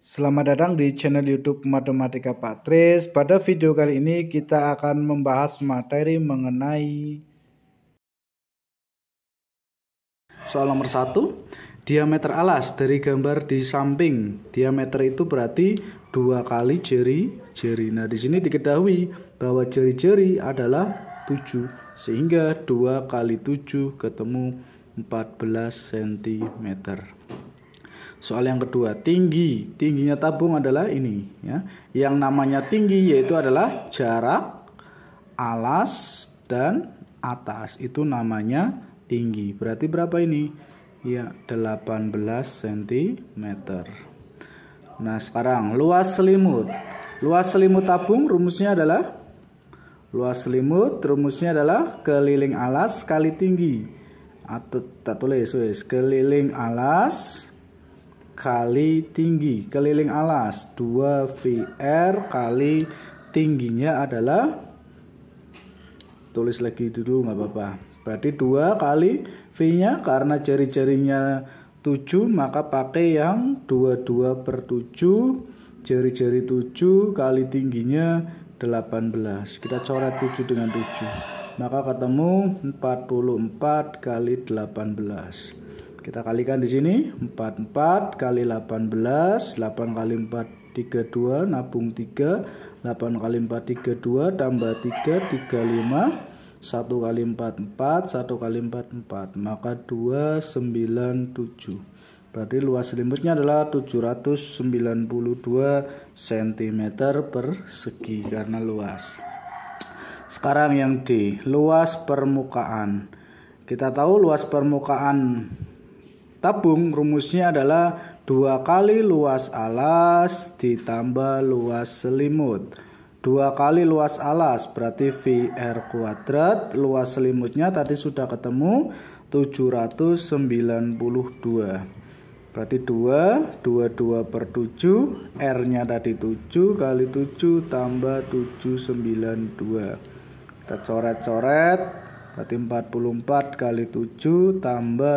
Selamat datang di channel YouTube Matematika Patris. Pada video kali ini kita akan membahas materi mengenai soal nomor 1, diameter alas dari gambar di samping. Diameter itu berarti dua kali jari-jari. Nah, di sini diketahui bahwa jari-jari adalah 7 sehingga 2 kali 7 ketemu 14 cm. Soal yang kedua, tinggi. Tingginya tabung adalah ini ya. Yang namanya tinggi yaitu adalah jarak alas dan atas. Itu namanya tinggi. Berarti berapa ini? Ya, 18 cm. Nah, sekarang luas selimut. Luas selimut tabung rumusnya adalah luas selimut rumusnya adalah keliling alas kali tinggi. Atau tak tulis wes, keliling alas kali tinggi keliling alas 2 VR kali tingginya adalah tulis lagi itu dulu nggak apa-apa berarti 2 kali V nya karena jari-jarinya 7 maka pakai yang 22 per 7 jari-jari 7 kali tingginya 18 kita coret 7 dengan 7 maka ketemu 44 kali 18 kita kalikan di sini 44 kali 18, 8 kali 4 32, nabung 3, 8 kali 4 32 tambah 3 35 1 kali 4 4 1 kali 4 4 maka 297 berarti luas selimutnya adalah 792 cm persegi karena luas sekarang yang D luas permukaan kita tahu luas permukaan Tabung rumusnya adalah dua kali luas alas ditambah luas selimut. Dua kali luas alas berarti VR kuadrat, luas selimutnya tadi sudah ketemu 792. Berarti 2, 22 per 7, R-nya tadi 7 kali 7 tambah 792. Kita coret-coret, berarti 44 kali 7 tambah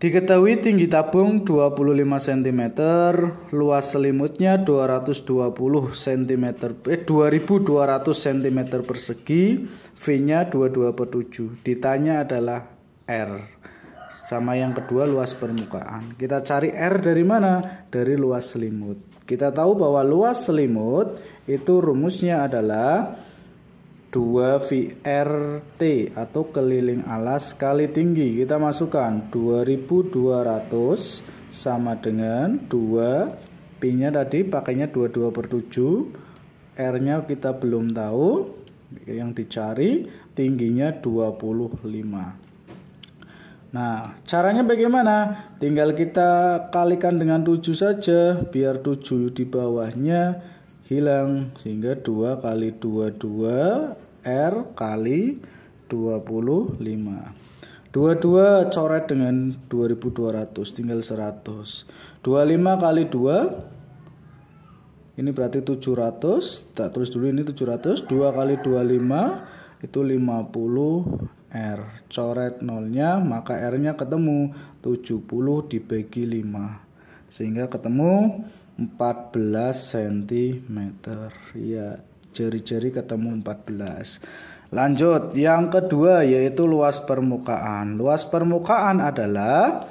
Diketahui tinggi tabung 25 cm, luas selimutnya 220 cm, eh, 2200 cm persegi, V-nya 22 Ditanya adalah R. Sama yang kedua luas permukaan. Kita cari R dari mana? Dari luas selimut. Kita tahu bahwa luas selimut itu rumusnya adalah 2 VRT atau keliling alas kali tinggi kita masukkan 2200 sama dengan 2 P nya tadi pakainya 22 per 7 R nya kita belum tahu yang dicari tingginya 25 Nah caranya bagaimana tinggal kita kalikan dengan 7 saja biar 7 di bawahnya hilang sehingga 2 kali 22 R kali 25 22 coret dengan 2200 tinggal 100 25 kali 2 ini berarti 700 tak tulis dulu ini 700 2 kali 25 itu 50 R. Coret nolnya maka R-nya ketemu 70 dibagi 5. Sehingga ketemu 14 cm ya jari-jari ketemu 14 lanjut yang kedua yaitu luas permukaan luas permukaan adalah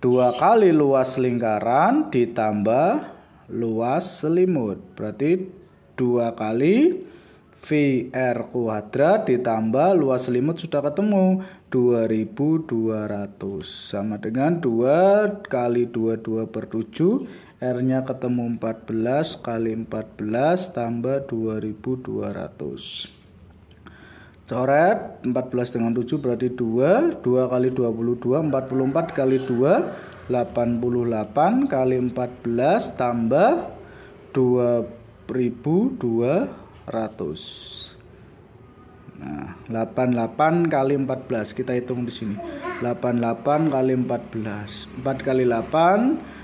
dua kali luas lingkaran ditambah luas selimut berarti dua kali VR kuadrat ditambah luas selimut sudah ketemu 2200 sama dengan 2 kali 22 per 7 R-nya ketemu 14 kali 14 tambah 2200. Coret 14 dengan 7 berarti 2 2 kali 22 44 kali 2 88 kali 14 tambah 2200 Nah 88 kali 14 kita hitung di sini 88 kali 14 4 kali 8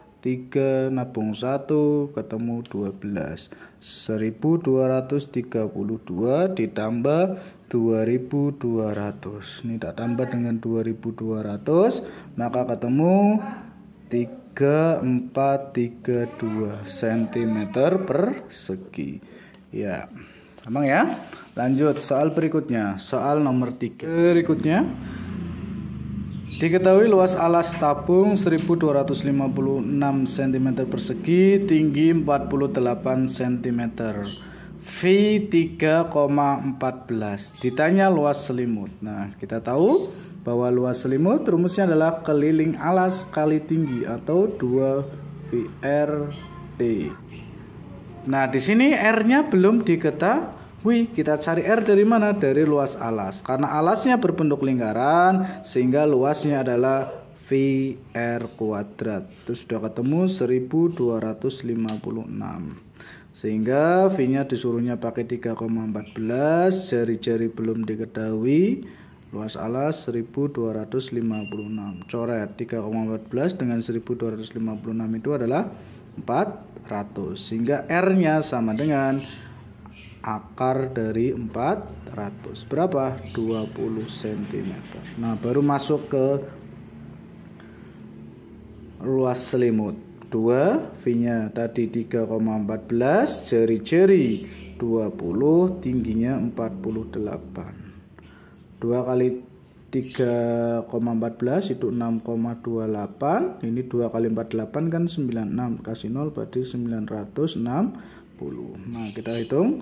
3 nabung 1 ketemu 12 1232 ditambah 2200 ini tak tambah dengan 2200 maka ketemu 3432 cm persegi ya Emang ya? Lanjut soal berikutnya, soal nomor 3. Berikutnya, Diketahui luas alas tabung 1256 cm persegi, tinggi 48 cm. V 3,14 ditanya luas selimut. Nah, kita tahu bahwa luas selimut rumusnya adalah keliling alas kali tinggi atau 2 VRT. Nah, di sini R-nya belum diketahui Wih, kita cari R dari mana? Dari luas alas. Karena alasnya berbentuk lingkaran, sehingga luasnya adalah VR kuadrat. Terus sudah ketemu 1256. Sehingga V-nya disuruhnya pakai 3,14, jari-jari belum diketahui. Luas alas 1256. Coret 3,14 dengan 1256 itu adalah 400. Sehingga R-nya sama dengan akar dari 400 berapa 20 cm nah baru masuk ke luas selimut 2 V nya tadi 3,14 jari-jari 20 tingginya 48 2 kali 3,14 itu 6,28 ini 2 kali 48 kan 96 kasih 0 berarti 906 nah kita hitung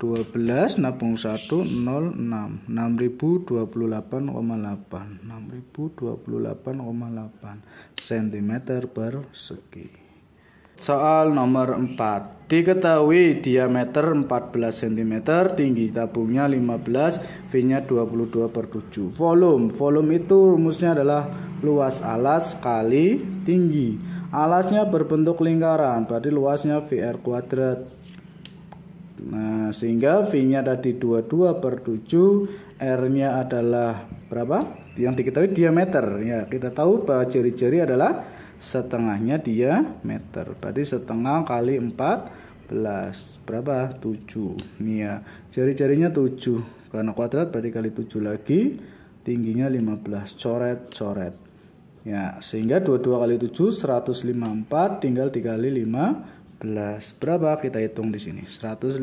12 nabung 1 0 6 6028,8 6028,8 cm persegi Soal nomor 4 Diketahui diameter 14 cm Tinggi tabungnya 15 V nya 22 per 7 Volume Volume itu rumusnya adalah Luas alas kali tinggi Alasnya berbentuk lingkaran Berarti luasnya VR kuadrat Nah, sehingga V-nya tadi 22 per 7, R-nya adalah berapa? Yang diketahui diameter. Ya, kita tahu bahwa ciri-ciri adalah setengahnya diameter. Berarti setengah kali 14. Berapa? 7. Nih ya, jari-jarinya 7. Karena kuadrat berarti kali 7 lagi. Tingginya 15. Coret-coret. Ya, sehingga 22 kali 7 154 tinggal dikali 5 15. Berapa kita hitung di sini? 154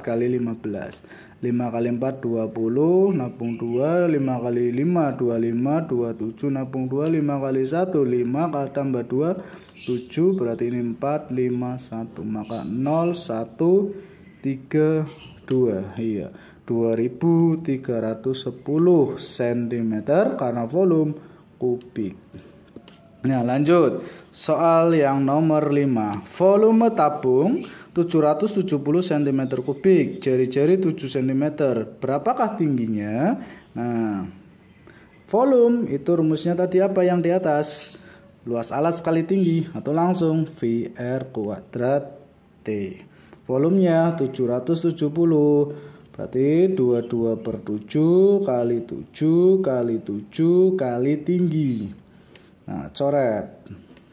kali 15. 5 kali 4 20, nabung 2, 5 kali 5 25, 27 nabung 2, 5 kali 1 5 kali tambah 2 7 berarti ini 4 5 1. Maka 0 1 3 2. Iya. 2310 cm karena volume kubik. Nah, lanjut. Soal yang nomor 5. Volume tabung 770 cm kubik, jari-jari 7 cm. Berapakah tingginya? Nah, volume itu rumusnya tadi apa yang di atas? Luas alas kali tinggi atau langsung VR kuadrat T. Volumenya 770 Berarti 22 per 7 kali 7 kali 7 kali tinggi. Nah, coret.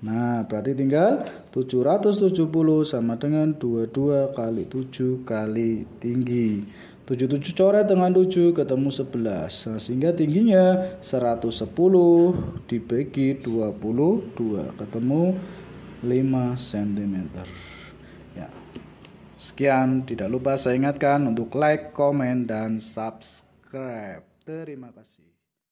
Nah, berarti tinggal 770 sama dengan 22 kali 7 kali tinggi. 77 coret dengan 7 ketemu 11. Nah, sehingga tingginya 110 dibagi 22 ketemu 5 cm. Ya. Sekian, tidak lupa saya ingatkan untuk like, komen, dan subscribe. Terima kasih.